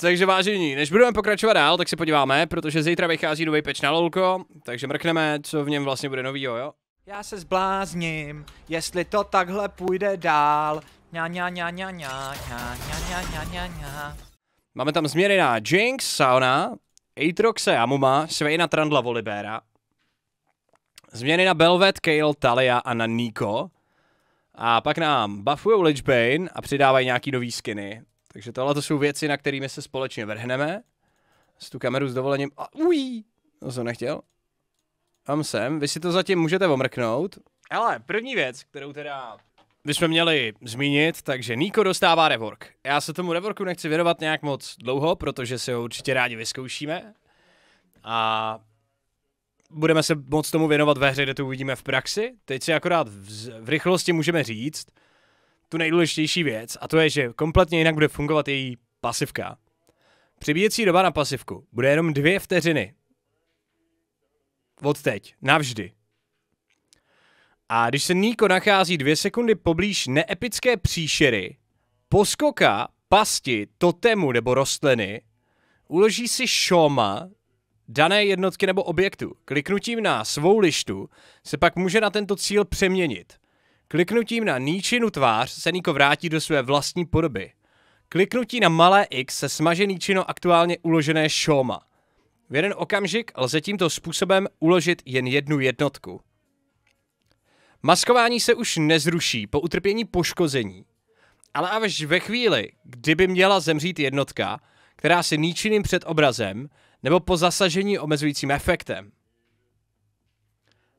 Takže vážení, než budeme pokračovat dál, tak se podíváme, protože zítra vychází nový peč na lolko, takže mrkneme, co v něm vlastně bude novýho, jo? Já se zblázním, jestli to takhle půjde dál. Ňa, ňa, ňa, ňa, ňa, ňa, ňa, ňa, ňa, ňa. Máme tam změny na Jinx, Sauna, Aatroxe, Amuma, Svejna, Trandla, Volibera. Změny na Belvet, Kale, Talia a na Niko. A pak nám buffujou Bane a přidávají nějaký nový skiny. Takže tohle to jsou věci, na kterými se společně vrhneme. S tu kameru s dovolením. A uj, To jsem nechtěl. Tam jsem. Vy si to zatím můžete omrknout. Ale první věc, kterou teda bychom měli zmínit, takže Niko dostává rework. Já se tomu reworku nechci věnovat nějak moc dlouho, protože si ho určitě rádi vyzkoušíme. A budeme se moc tomu věnovat ve hře, kde to uvidíme v praxi. Teď si akorát v, v rychlosti můžeme říct, tu nejdůležitější věc, a to je, že kompletně jinak bude fungovat její pasivka. Přibíjecí doba na pasivku bude jenom dvě vteřiny. Od teď, navždy. A když se Niko nachází dvě sekundy poblíž neepické příšery, poskoka, pasti, totemu nebo rostliny, uloží si šoma dané jednotky nebo objektu. Kliknutím na svou lištu se pak může na tento cíl přeměnit. Kliknutím na níčinu tvář se Niko vrátí do své vlastní podoby. Kliknutí na malé X se smaže níčino aktuálně uložené šoma. V jeden okamžik lze tímto způsobem uložit jen jednu jednotku. Maskování se už nezruší po utrpění poškození, ale až ve chvíli, kdyby měla zemřít jednotka, která se níčiným před obrazem nebo po zasažení omezujícím efektem.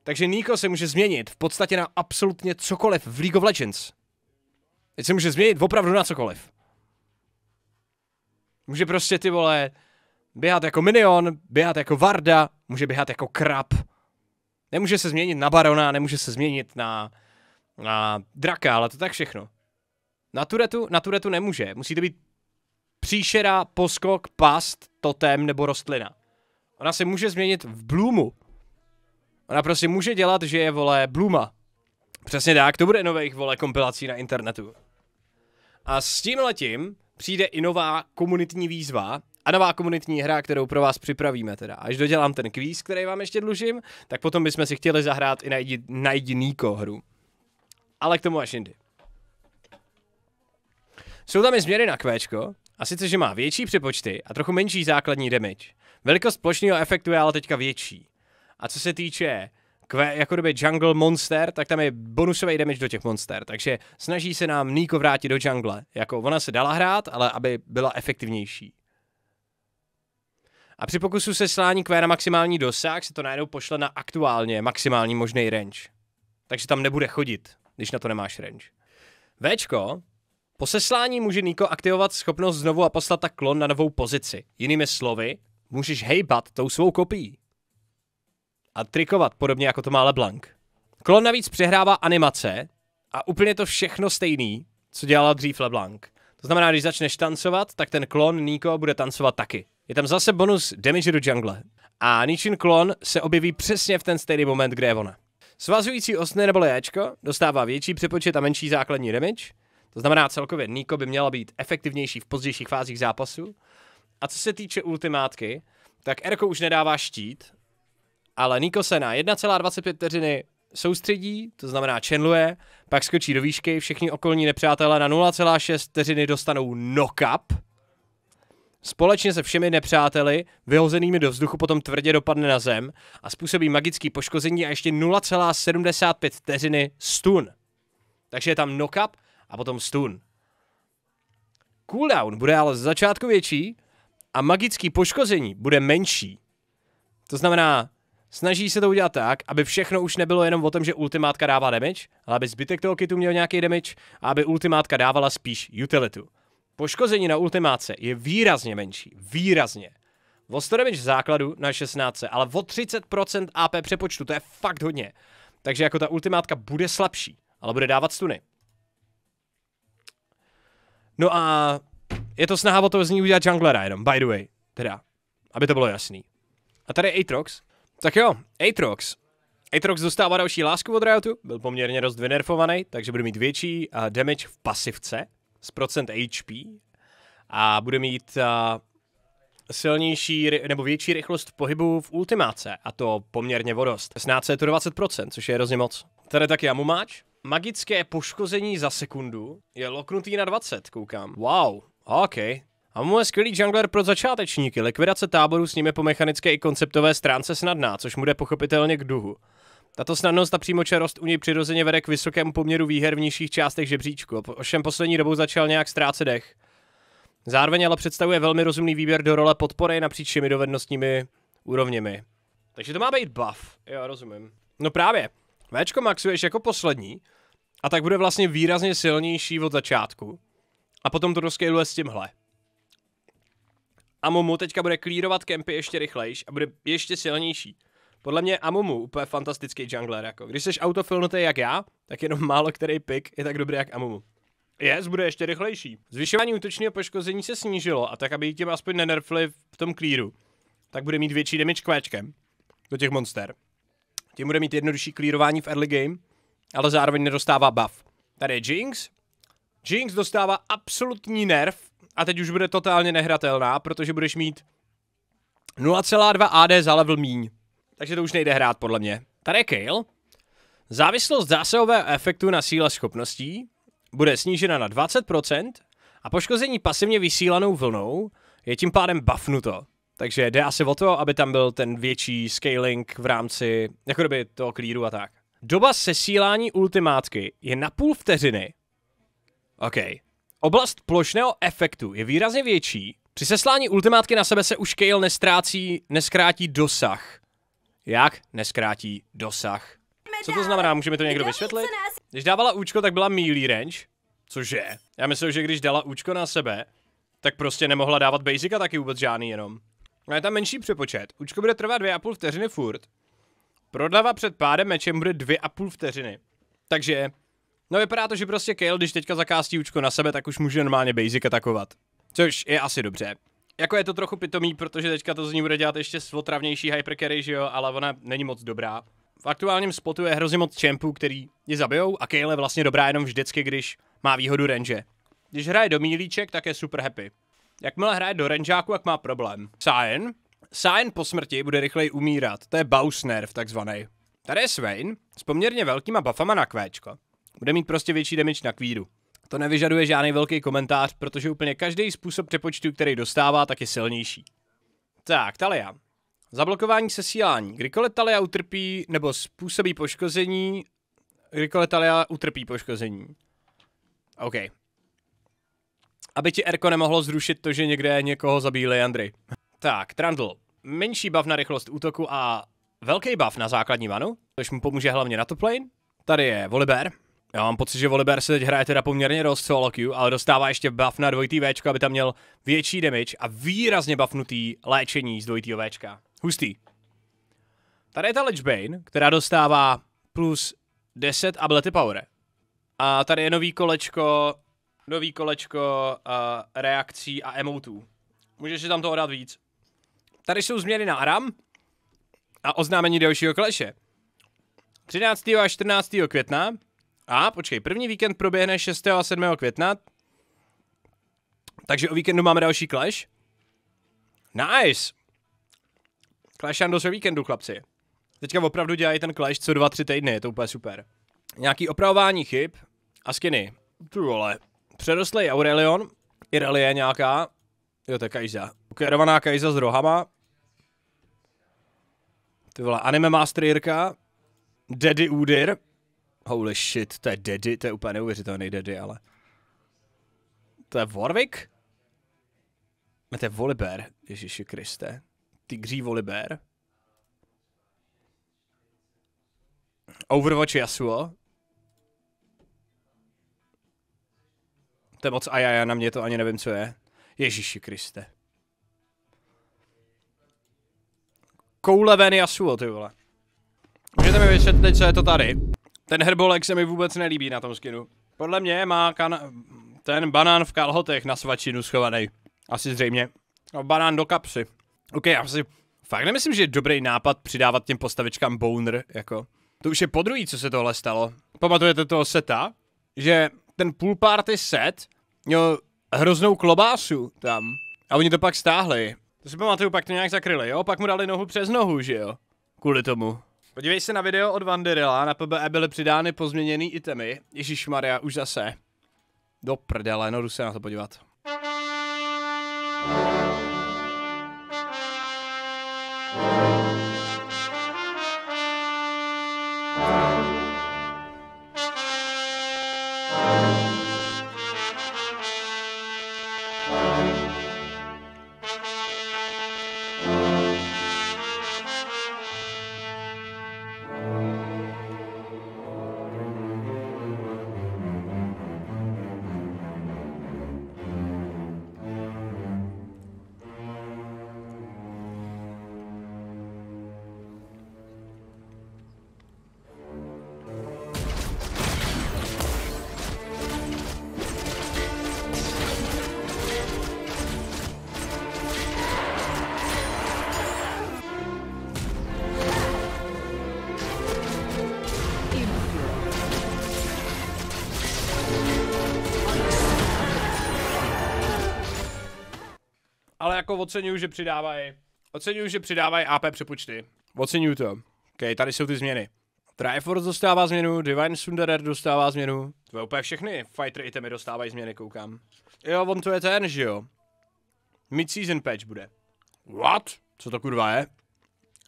Takže Niko se může změnit v podstatě na absolutně cokoliv v League of Legends. Teď se může změnit opravdu na cokoliv. Může prostě ty vole běhat jako Minion, běhat jako Varda, může běhat jako Krab. Nemůže se změnit na Barona, nemůže se změnit na, na Draka, ale to tak všechno. Na Turetu, na Turetu nemůže, musí to být příšera, poskok, past, totem nebo rostlina. Ona se může změnit v Bloomu, Ona prostě může dělat, že je, vole, Bluma. Přesně tak, to bude nových, vole, kompilací na internetu. A s tím letím přijde i nová komunitní výzva, a nová komunitní hra, kterou pro vás připravíme teda. Až dodělám ten kvíz, který vám ještě dlužím, tak potom bychom si chtěli zahrát i najdi, najdi Niko hru. Ale k tomu až jindy. Jsou tam i změny na kvéčko, a sice, že má větší přepočty a trochu menší základní damage. Velikost plošního efektu je ale teďka větší. A co se týče kve, jako kdyby jungle monster, tak tam je bonusový damage do těch monster, takže snaží se nám Niko vrátit do jungle. Jako ona se dala hrát, ale aby byla efektivnější. A při pokusu se slání kve na maximální dosah se to najednou pošle na aktuálně maximální možný range. Takže tam nebude chodit, když na to nemáš range. Včko, po seslání může Niko aktivovat schopnost znovu a poslat tak klon na novou pozici. Jinými slovy, můžeš hejbat tou svou kopií a trikovat, podobně jako to má LeBlanc. Klon navíc přehrává animace a úplně to všechno stejný, co dělala dřív LeBlanc. To znamená, když začneš tancovat, tak ten klon Niko bude tancovat taky. Je tam zase bonus damage do jungle. A Nichin klon se objeví přesně v ten stejný moment, kde je ona. Svazující osny nebo léčko dostává větší přepočet a menší základní damage. To znamená celkově Niko by měla být efektivnější v pozdějších fázích zápasu. A co se týče ultimátky, tak Erko už nedává štít, ale Niko se na 1,25 vteřiny soustředí, to znamená čenluje, pak skočí do výšky, všichni okolní nepřátelé na 0,6 vteřiny dostanou knock-up. Společně se všemi nepřáteli, vyhozenými do vzduchu, potom tvrdě dopadne na zem a způsobí magický poškození a ještě 0,75 vteřiny stun. Takže je tam knock-up a potom stun. Cooldown bude ale z začátku větší a magický poškození bude menší. To znamená, Snaží se to udělat tak, aby všechno už nebylo jenom o tom, že ultimátka dává damage, ale aby zbytek toho kitu měl nějaký damage a aby ultimátka dávala spíš utilitu. Poškození na ultimáce je výrazně menší, výrazně. O 100 damage v základu na 16, ale o 30% AP přepočtu, to je fakt hodně. Takže jako ta ultimátka bude slabší, ale bude dávat stuny. No a je to snaha o to z ní udělat junglera jenom, by the way, teda, aby to bylo jasný. A tady je Aatrox, tak jo, Aatrox. Aatrox dostává další lásku od Riotu, byl poměrně dost vynerfovaný, takže bude mít větší uh, damage v pasivce z procent HP a bude mít uh, silnější nebo větší rychlost v pohybu v ultimáce a to poměrně vodost. Snad se je to 20%, což je hrozně moc. Tady taky Amumáč. Magické poškození za sekundu je loknutý na 20, koukám. Wow, OK, Amu je skvělý jungler pro začátečníky, likvidace táborů s nimi po mechanické i konceptové stránce snadná, což bude pochopitelně k duhu. Tato snadnost a přímočarost u něj přirozeně vede k vysokému poměru výher v nižších částech žebříčku, ovšem poslední dobou začal nějak ztrácet dech. Zároveň ale představuje velmi rozumný výběr do role podpory napříč všemi dovednostními úrovněmi. Takže to má být buff, jo, rozumím. No právě, Včko maxuješ jako poslední, a tak bude vlastně výrazně silnější od začátku. A potom to rozkejluje s tímhle. Amumu teďka bude klírovat kempy ještě rychlejš a bude ještě silnější. Podle mě Amumu úplně fantastický jungler. Jako. Když jsi autofilnutý jak já, tak jenom málo který pick je tak dobrý jak Amumu. Yes, bude ještě rychlejší. Zvyšování útočního poškození se snížilo a tak, aby tě aspoň nenerfli v tom klíru, tak bude mít větší damage kvéčkem do těch monster. Tím bude mít jednodušší klírování v early game, ale zároveň nedostává buff. Tady je Jinx. Jinx dostává absolutní nerv a teď už bude totálně nehratelná, protože budeš mít 0,2 AD za level míň. Takže to už nejde hrát podle mě. Tady je Kale. Závislost zásahového efektu na síle schopností bude snížena na 20% a poškození pasivně vysílanou vlnou je tím pádem buffnuto. Takže jde asi o to, aby tam byl ten větší scaling v rámci, jako doby toho clearu a tak. Doba sesílání ultimátky je na půl vteřiny. OK. Oblast plošného efektu je výrazně větší. Při seslání ultimátky na sebe se už Kejl nestrácí, neskrátí dosah. Jak? Neskrátí dosah. Co to znamená? Můžeme to někdo vysvětlit? Když dávala účko, tak byla melee range. Cože? Já myslím, že když dala účko na sebe, tak prostě nemohla dávat basic a taky vůbec žádný jenom. No je tam menší přepočet. Účko bude trvat 2,5 vteřiny furt. Prodleva před pádem mečem bude 2,5 vteřiny. Takže No vypadá to, že prostě Kale, když teďka zakástí účko na sebe, tak už může normálně basic atakovat. Což je asi dobře. Jako je to trochu pitomý, protože teďka to z ní bude dělat ještě svotravnější hypercarry, že jo, ale ona není moc dobrá. V aktuálním spotu je hrozně moc čempů, který je zabijou a Kale je vlastně dobrá jenom vždycky, když má výhodu range. Když hraje do mílíček, tak je super happy. Jakmile hraje do rangeáku, jak má problém. Sain. Sain po smrti bude rychleji umírat. To je Bausnerv takzvaný. Tady je Swain s poměrně velkýma buffama na kvéčko. Bude mít prostě větší damage na kvíru. To nevyžaduje žádný velký komentář, protože úplně každý způsob přepočtu, který dostává, tak je silnější. Tak, Talia. Zablokování sesílání. Kdykoliv Talia utrpí nebo způsobí poškození, kdykoliv Talia utrpí poškození. OK. Aby ti Erko nemohlo zrušit to, že někde někoho zabíjí Leandry. Tak, Trandl. Menší buff na rychlost útoku a velký bav na základní manu, což mu pomůže hlavně na top lane. Tady je Volibear. Já mám pocit, že Volibear se teď hraje teda poměrně dost solo queue, ale dostává ještě buff na dvojitý V, aby tam měl větší damage a výrazně buffnutý léčení z dvojitýho V. Hustý. Tady je ta Lechbane, která dostává plus 10 ability power. A tady je nový kolečko, nový kolečko uh, reakcí a emotů. Můžeš si tam toho dát víc. Tady jsou změny na Aram a oznámení dalšího kleše. 13. a 14. května a počkej, první víkend proběhne 6. a 7. května. Takže o víkendu máme další Clash. Nice! Clash do se víkendu, chlapci. Teďka opravdu dělají ten Clash co 2-3 týdny, je to úplně super. Nějaký opravování chyb a skiny. Tu vole. Přerostlej Aurelion, Irelie nějaká. Jo, to je Kajza. Ukerovaná Kajza s rohama. Ty vole, anime master Jirka. Daddy Udyr. Holy shit, to je Daddy, to je úplně neuvěřitelný Daddy, ale. To je Warwick? A to je Volibear, Ježíši Kriste. Tygří Volibear. Overwatch Yasuo. To je moc ajaja, na mě to ani nevím, co je. Ježíši Kriste. Koule ven Yasuo, ty vole. Můžete mi vysvětlit, co je to tady? Ten herbolek se mi vůbec nelíbí na tom skinu. Podle mě má kan- ten banán v kalhotech na svačinu schovaný. Asi zřejmě. A no, banán do kapsy. OK, já si fakt nemyslím, že je dobrý nápad přidávat těm postavičkám boner, jako. To už je podruhý, co se tohle stalo. Pamatujete toho seta? Že ten pool party set měl hroznou klobásu tam. A oni to pak stáhli. To si pamatuju, pak to nějak zakryli, jo? Pak mu dali nohu přes nohu, že jo? Kvůli tomu. Podívej se na video od Vanderila, na PBE byly přidány pozměněný itemy. Ježíš Maria, už zase. Do prdele, no jdu se na to podívat. ale jako oceňuju, že přidávají, oceňuju, že přidávají AP přepočty. Oceňuju to. OK, tady jsou ty změny. Triforce dostává změnu, Divine Sunderer dostává změnu. To je úplně všechny fighter itemy dostávají změny, koukám. Jo, on to je ten, že jo. Mid-season patch bude. What? Co to kurva je?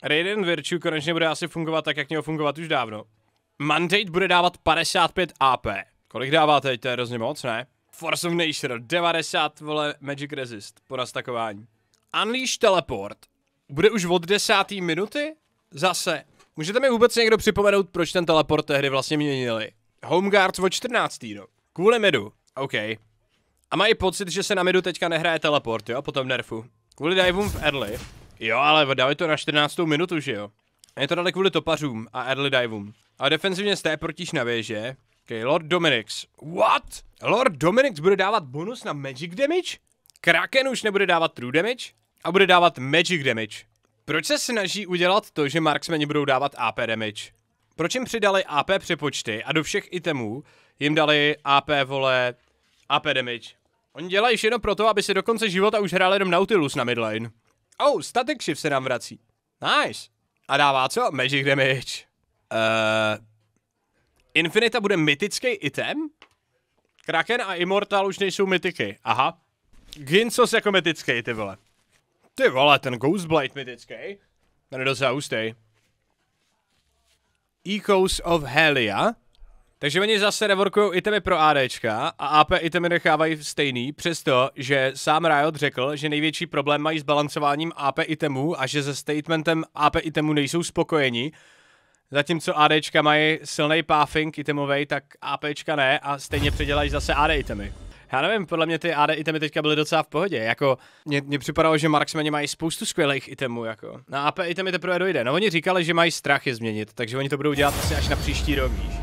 Raiden Virtue konečně bude asi fungovat tak, jak mělo fungovat už dávno. Mandate bude dávat 55 AP. Kolik dává teď? To je hrozně moc, ne? Force of Nature, 90, vole, Magic Resist, po nastakování. Unleash Teleport, bude už od desátý minuty? Zase. Můžete mi vůbec někdo připomenout, proč ten teleport tehdy vlastně měnili? Homeguards od 14. No. Kvůli midu. OK. A mají pocit, že se na midu teďka nehraje teleport, jo, po tom nerfu. Kvůli divům v early. Jo, ale dali to na 14. minutu, že jo. A je to dali kvůli topařům a early divům. A defenzivně jste protiž na věže. Počkej, Lord Dominix. What? Lord Dominix bude dávat bonus na magic damage? Kraken už nebude dávat true damage a bude dávat magic damage. Proč se snaží udělat to, že marksmeni budou dávat AP damage? Proč jim přidali AP přepočty a do všech itemů jim dali AP vole AP damage? Oni dělají jenom proto, aby se do konce života už hráli jenom Nautilus na midline. Oh, static shift se nám vrací. Nice. A dává co? Magic damage. Uh, Infinita bude mytický item? Kraken a Immortal už nejsou mytiky. Aha. Ginsos jako mytický, ty vole. Ty vole, ten Ghostblade mytický. Ten je docela hustý. Ecos of Helia. Takže oni zase reworkují itemy pro ADčka a AP itemy nechávají stejný, přesto, že sám Riot řekl, že největší problém mají s balancováním AP itemů a že se statementem AP itemů nejsou spokojeni, Zatímco ADčka mají silný páfing itemový, tak APčka ne a stejně předělají zase AD itemy. Já nevím, podle mě ty AD itemy teďka byly docela v pohodě, jako mě, mě připadalo, že Marksmeni mají spoustu skvělých itemů, jako. Na AP itemy teprve dojde, no oni říkali, že mají strach je změnit, takže oni to budou dělat asi až na příští rok, víš.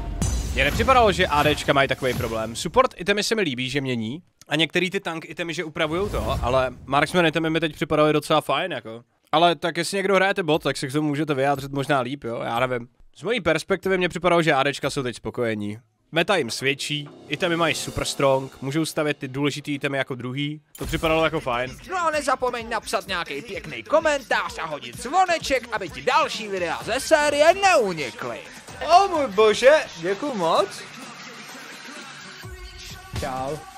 Mně nepřipadalo, že ADčka mají takový problém. Support itemy se mi líbí, že mění. A některý ty tank itemy, že upravujou to, ale Marksman itemy mi teď připadaly docela fajn, jako. Ale tak jestli někdo hrajete bot, tak se k tomu můžete vyjádřit možná líp, jo, já nevím. Z mojí perspektivy mě připadalo, že ADčka jsou teď spokojení. Meta jim svědčí, itemy mají super strong, můžou stavět ty důležitý itemy jako druhý, to připadalo jako fajn. No a nezapomeň napsat nějaký pěkný komentář a hodit zvoneček, aby ti další videa ze série neunikly. O můj bože, děkuji moc. Čau.